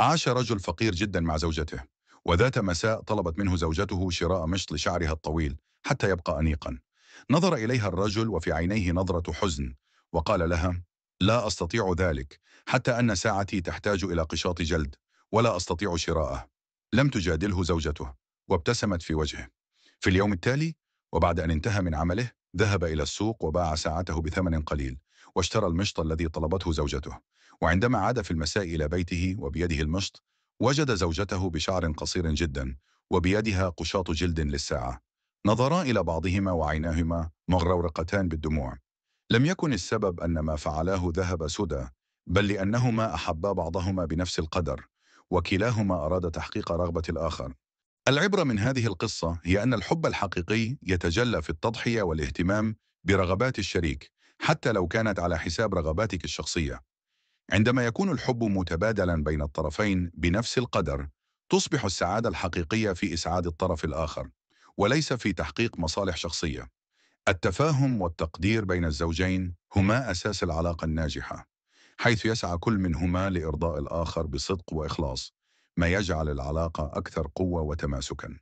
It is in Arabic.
عاش رجل فقير جدا مع زوجته وذات مساء طلبت منه زوجته شراء مشط لشعرها الطويل حتى يبقى أنيقا نظر إليها الرجل وفي عينيه نظرة حزن وقال لها لا أستطيع ذلك حتى أن ساعتي تحتاج إلى قشاط جلد ولا أستطيع شراءه لم تجادله زوجته وابتسمت في وجهه في اليوم التالي وبعد أن انتهى من عمله ذهب إلى السوق وباع ساعته بثمن قليل واشترى المشط الذي طلبته زوجته وعندما عاد في المساء إلى بيته وبيده المشط وجد زوجته بشعر قصير جدا وبيدها قشاط جلد للساعة نظرا إلى بعضهما وعيناهما مغرورقتان بالدموع لم يكن السبب أن ما فعلاه ذهب سدى بل لأنهما أحبا بعضهما بنفس القدر وكلاهما أراد تحقيق رغبة الآخر العبرة من هذه القصة هي أن الحب الحقيقي يتجلى في التضحية والاهتمام برغبات الشريك حتى لو كانت على حساب رغباتك الشخصية عندما يكون الحب متبادلا بين الطرفين بنفس القدر تصبح السعادة الحقيقية في إسعاد الطرف الآخر وليس في تحقيق مصالح شخصية التفاهم والتقدير بين الزوجين هما أساس العلاقة الناجحة حيث يسعى كل منهما لإرضاء الآخر بصدق وإخلاص ما يجعل العلاقة أكثر قوة وتماسكاً